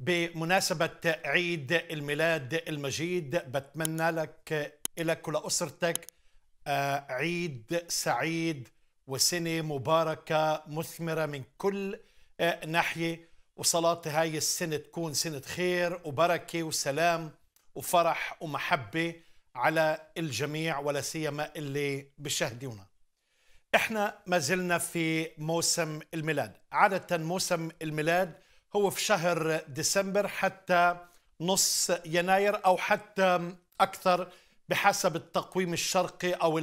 بمناسبة عيد الميلاد المجيد بتمنى لك لك ولأسرتك آه، عيد سعيد وسنة مباركة مثمرة من كل آه، ناحية وصلاة هاي السنة تكون سنة خير وبركة وسلام وفرح ومحبة على الجميع ولا سيما اللي بشهدونا احنا ما زلنا في موسم الميلاد عادة موسم الميلاد هو في شهر ديسمبر حتى نص يناير او حتى اكثر بحسب التقويم الشرقي او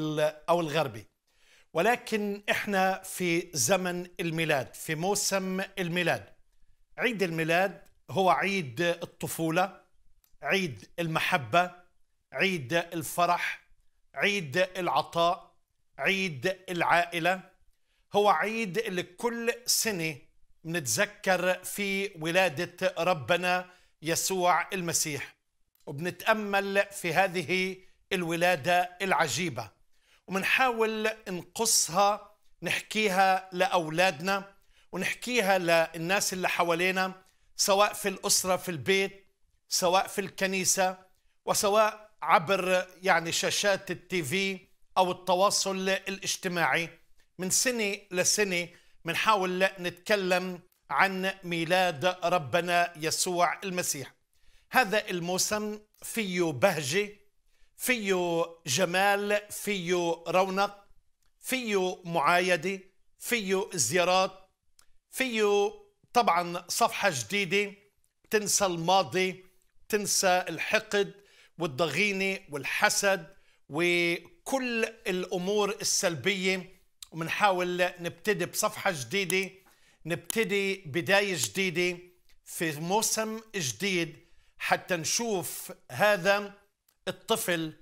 او الغربي ولكن احنا في زمن الميلاد في موسم الميلاد عيد الميلاد هو عيد الطفوله عيد المحبه عيد الفرح عيد العطاء عيد العائله هو عيد اللي كل سنه نتذكر في ولادة ربنا يسوع المسيح وبنتأمل في هذه الولادة العجيبة وبنحاول نقصها نحكيها لأولادنا ونحكيها للناس اللي حوالينا سواء في الأسرة في البيت سواء في الكنيسة وسواء عبر يعني شاشات التي في أو التواصل الاجتماعي من سنة لسنة بنحاول نتكلم عن ميلاد ربنا يسوع المسيح هذا الموسم فيه بهجة فيه جمال فيه رونق فيه معايدة فيه زيارات فيه طبعا صفحة جديدة تنسى الماضي تنسى الحقد والضغينة والحسد وكل الأمور السلبية وبنحاول نبتدي بصفحة جديدة نبتدي بداية جديدة في موسم جديد حتى نشوف هذا الطفل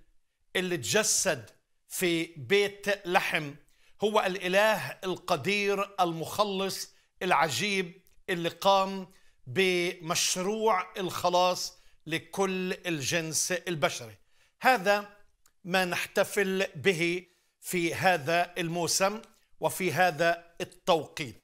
اللي تجسد في بيت لحم هو الإله القدير المخلص العجيب اللي قام بمشروع الخلاص لكل الجنس البشري هذا ما نحتفل به في هذا الموسم وفي هذا التوقيت